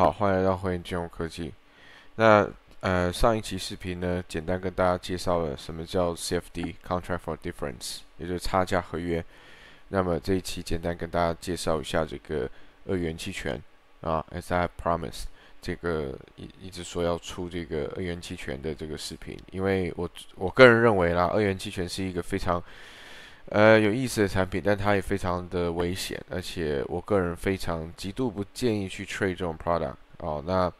好，欢迎来到汇盈金融科技。那呃，上一期视频呢，简单跟大家介绍了什么叫 CFD（Contract for Difference），也就是差价合约。那么这一期简单跟大家介绍一下这个二元期权啊，As I promised，这个一一直说要出这个二元期权的这个视频，因为我我个人认为啦，二元期权是一个非常呃，有意思的产品，但它也非常的危险，而且我个人非常极度不建议去 trade 这种 product 哦。那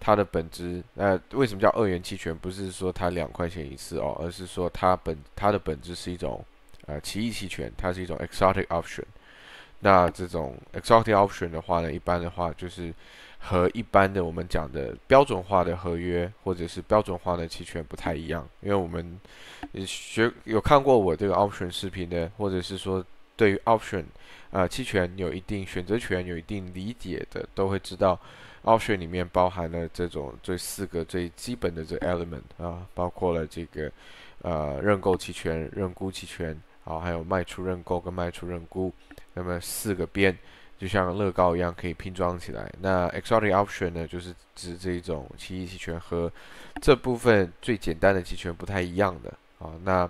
它的本质，那为什么叫二元期权？不是说它两块钱一次哦，而是说它本它的本质是一种呃奇异期权，它是一种 exotic option。那这种 exotic option 的话呢，一般的话就是。和一般的我们讲的标准化的合约或者是标准化的期权不太一样，因为我们学有看过我这个 option 视频的，或者是说对于 option 啊期权有一定选择权有一定理解的，都会知道 option 里面包含了这种最四个最基本的这 element 啊，包括了这个呃认购期权、认沽期权啊，还有卖出认购跟卖出认沽，那么四个边。就像乐高一样可以拼装起来。那 exotic option 呢，就是指这种奇异期权和这部分最简单的期权不太一样的啊。那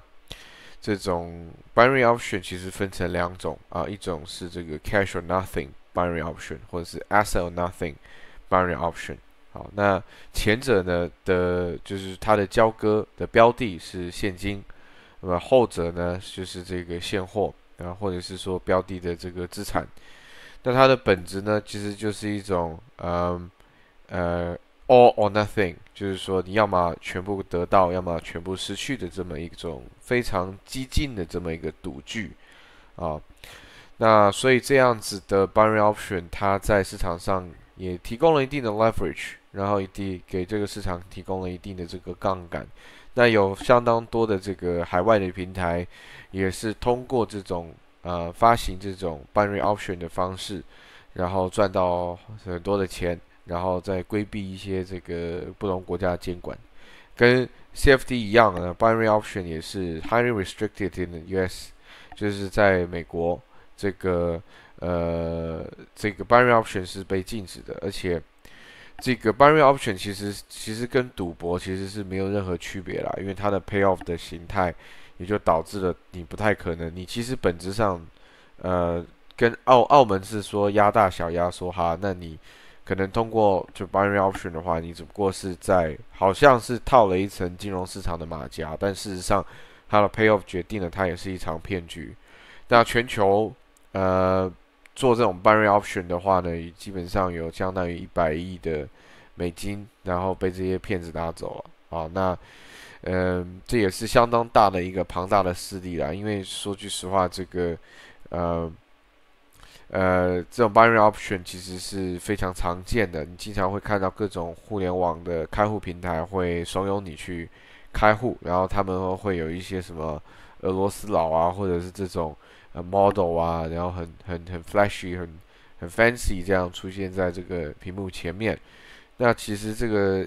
这种 binary option 其实分成两种啊，一种是这个 cash or nothing binary option，或者是 asset or nothing binary option。好，那前者呢的，就是它的交割的标的是现金，那么后者呢就是这个现货，然后或者是说标的的这个资产。那它的本质呢，其实就是一种嗯，呃 all or nothing，就是说你要么全部得到，要么全部失去的这么一种非常激进的这么一个赌具啊。那所以这样子的 binary option 它在市场上也提供了一定的 leverage，然后一定给这个市场提供了一定的这个杠杆。那有相当多的这个海外的平台也是通过这种。呃，发行这种 binary option 的方式，然后赚到很多的钱，然后再规避一些这个不同国家的监管。跟 CFD 一样啊，binary option 也是 highly restricted in the US，就是在美国，这个呃，这个 binary option 是被禁止的。而且，这个 binary option 其实其实跟赌博其实是没有任何区别啦，因为它的 pay off 的形态。也就导致了你不太可能，你其实本质上，呃，跟澳澳门是说压大小压缩哈，那你可能通过就 binary option 的话，你只不过是在好像是套了一层金融市场的马甲，但事实上它的 payoff 决定了它也是一场骗局。那全球呃做这种 binary option 的话呢，基本上有相当于一百亿的美金，然后被这些骗子拿走了。好，那。嗯，这也是相当大的一个庞大的势力啦。因为说句实话，这个，呃，呃，这种 binary option 其实是非常常见的。你经常会看到各种互联网的开户平台会怂恿你去开户，然后他们会有一些什么俄罗斯佬啊，或者是这种 model 啊，然后很很很 flashy、很很 fancy 这样出现在这个屏幕前面。那其实这个。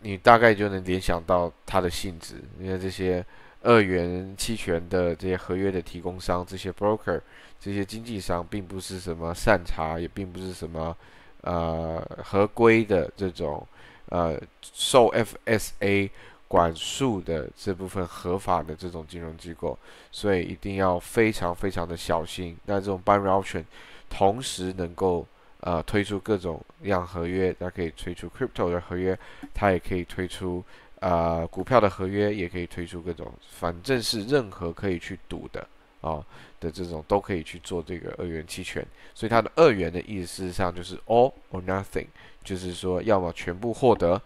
你大概就能联想到它的性质。因为这些二元期权的这些合约的提供商、这些 broker、这些经纪商，并不是什么善茬，也并不是什么呃合规的这种呃受 FSA 管束的这部分合法的这种金融机构，所以一定要非常非常的小心。那这种 binary option 同时能够。呃，推出各种样合约，它可以推出 crypto 的合约，它也可以推出啊股票的合约，也可以推出各种，反正是任何可以去赌的啊的这种都可以去做这个二元期权。所以它的二元的意思事实上就是 all or nothing，就是说要么全部获得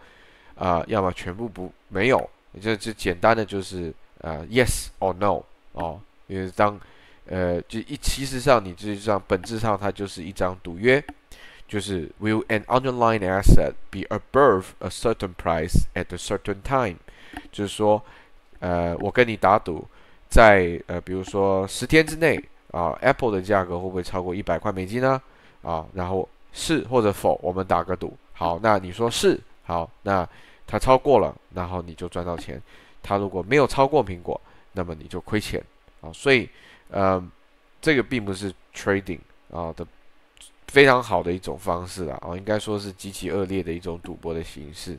啊，要么全部不没有，就就简单的就是啊 yes or no 哦，因为当呃就一其实上你实际上本质上它就是一张赌约。就是 Will an underlying asset be above a certain price at a certain time？就是说，呃，我跟你打赌，在呃，比如说十天之内啊，Apple 的价格会不会超过一百块美金呢？啊，然后是或者否，我们打个赌。好，那你说是，好，那它超过了，然后你就赚到钱。它如果没有超过苹果，那么你就亏钱啊。所以，呃，这个并不是 trading 啊的。非常好的一种方式啦，哦，应该说是极其恶劣的一种赌博的形式。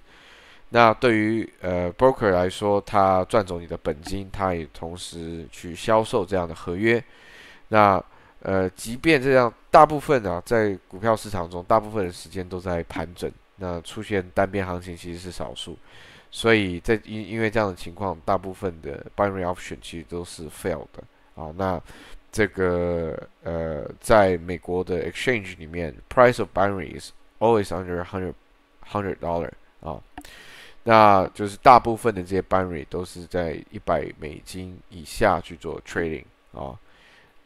那对于呃 broker 来说，他赚走你的本金，他也同时去销售这样的合约。那呃，即便这样，大部分啊，在股票市场中，大部分的时间都在盘整，那出现单边行情其实是少数。所以在因因为这样的情况，大部分的 binary option 其实都是 fail 的啊。那这个呃，在美国的 Exchange 里面，price of binary is always under hundred hundred dollar 啊，那就是大部分的这些 binary 都是在一百美金以下去做 trading 啊，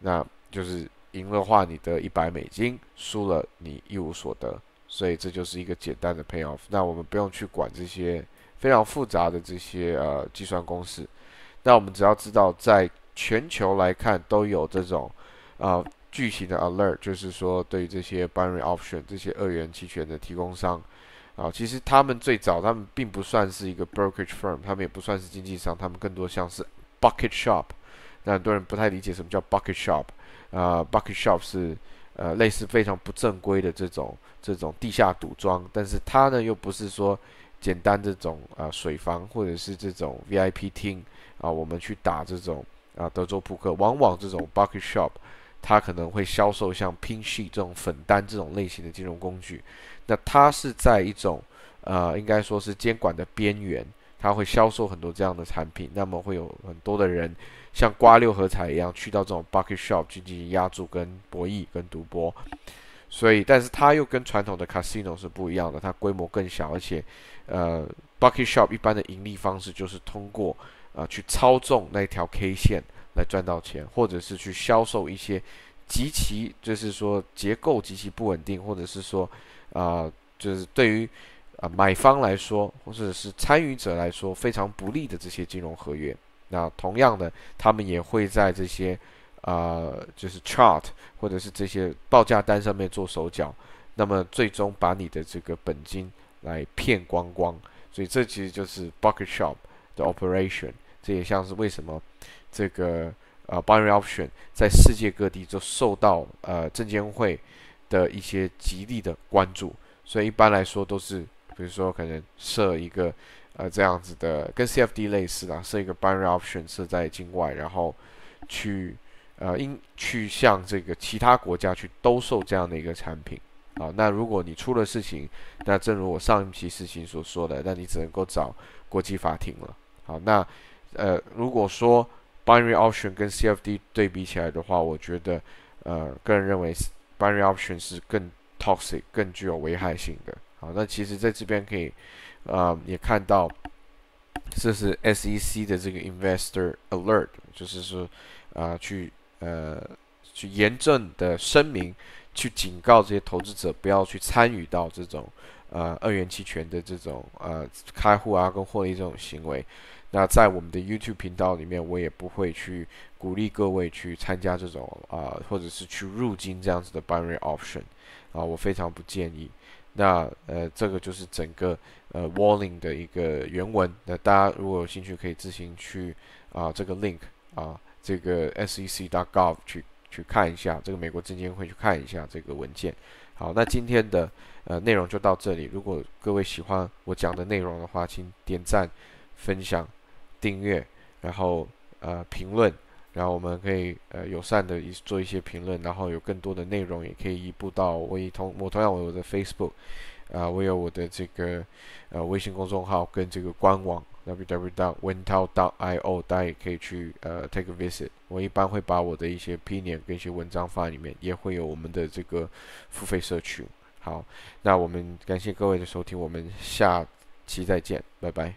那就是赢了话你得一百美金，输了你一无所得，所以这就是一个简单的 payoff。那我们不用去管这些非常复杂的这些呃计算公式，那我们只要知道在。全球来看都有这种啊，巨型的 alert，就是说对于这些 binary option 这些二元期权的提供商啊，其实他们最早他们并不算是一个 brokerage firm，他们也不算是经纪商，他们更多像是 bucket shop。那很多人不太理解什么叫 bucket shop 啊，bucket shop 是呃类似非常不正规的这种这种地下赌庄，但是它呢又不是说简单这种啊水房或者是这种 VIP 厅啊，我们去打这种。啊，德州扑克往往这种 bucket shop，它可能会销售像 pin sheet 这种粉单这种类型的金融工具。那它是在一种呃，应该说是监管的边缘，它会销售很多这样的产品。那么会有很多的人像刮六合彩一样去到这种 bucket shop 去进行压注、跟博弈、跟赌博。所以，但是它又跟传统的 casino 是不一样的，它规模更小，而且呃，bucket shop 一般的盈利方式就是通过。啊，去操纵那条 K 线来赚到钱，或者是去销售一些极其就是说结构极其不稳定，或者是说啊，就是对于啊买方来说，或者是参与者来说非常不利的这些金融合约。那同样的，他们也会在这些啊就是 chart 或者是这些报价单上面做手脚，那么最终把你的这个本金来骗光光。所以这其实就是 Bucke t Shop。operation，这也像是为什么这个呃，binary option 在世界各地都受到呃证监会的一些极力的关注。所以一般来说都是，比如说可能设一个呃这样子的，跟 CFD 类似的，设一个 binary option 设在境外，然后去呃，应去向这个其他国家去兜售这样的一个产品啊。那如果你出了事情，那正如我上一期事情所说的，那你只能够找国际法庭了。好，那呃，如果说 binary option 跟 CFD 对比起来的话，我觉得呃，个人认为 binary option 是更 toxic、更具有危害性的。好，那其实在这边可以，呃，也看到这是 SEC 的这个 investor alert，就是说啊，去呃，去严正的声明，去警告这些投资者不要去参与到这种呃二元期权的这种呃开户啊跟获利这种行为。那在我们的 YouTube 频道里面，我也不会去鼓励各位去参加这种啊，或者是去入金这样子的 Binary Option 啊，我非常不建议。那呃，这个就是整个呃 Warning 的一个原文。那大家如果有兴趣，可以自行去啊这个 Link 啊，这个 SEC.gov 去去看一下，这个美国证监会去看一下这个文件。好，那今天的呃内容就到这里。如果各位喜欢我讲的内容的话，请点赞、分享。订阅，然后呃评论，然后我们可以呃友善的做一些评论，然后有更多的内容也可以移步到我一同我同样我的 Facebook，啊我有我的这个呃微信公众号跟这个官网 www.wentao.io 大家也可以去呃 take a visit，我一般会把我的一些 opinion 跟一些文章放里面，也会有我们的这个付费社群。好，那我们感谢各位的收听，我们下期再见，拜拜。